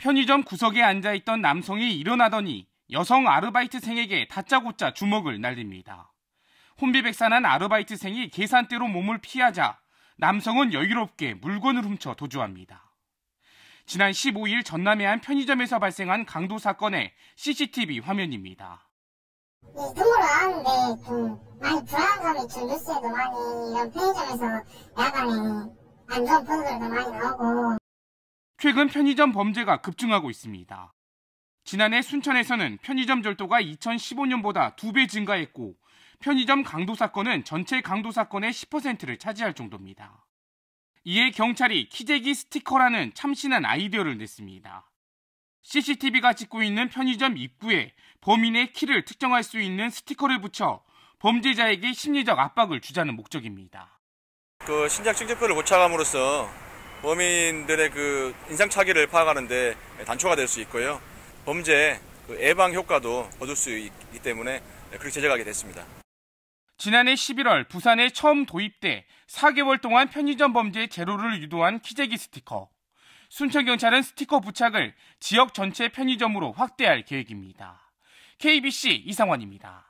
편의점 구석에 앉아 있던 남성이 일어나더니 여성 아르바이트생에게 다짜고짜 주먹을 날립니다. 혼비백산한 아르바이트생이 계산대로 몸을 피하자 남성은 여유롭게 물건을 훔쳐 도주합니다. 지난 15일 전남의 한 편의점에서 발생한 강도 사건의 CCTV 화면입니다. 예, 근무를 하는데 좀 많이 불안감이 좀 뉴스에도 많이 이런 편의점에서 야간에 안 좋은 보도들도 많이 나오고 최근 편의점 범죄가 급증하고 있습니다. 지난해 순천에서는 편의점 절도가 2015년보다 2배 증가했고 편의점 강도 사건은 전체 강도 사건의 10%를 차지할 정도입니다. 이에 경찰이 키재기 스티커라는 참신한 아이디어를 냈습니다. CCTV가 찍고 있는 편의점 입구에 범인의 키를 특정할 수 있는 스티커를 붙여 범죄자에게 심리적 압박을 주자는 목적입니다. 그 신장 증제표를 고착함으로써 범인들의 그인상차기를 파악하는데 단초가 될 수 있고요. 범죄 그 예방 효과도 얻을 수 있기 때문에 그렇게 제작하게 됐습니다. 지난해 11월 부산에 처음 도입돼 4개월 동안 편의점 범죄 제로를 유도한 키재기 스티커. 순천경찰은 스티커 부착을 지역 전체 편의점으로 확대할 계획입니다. KBC 이상원입니다.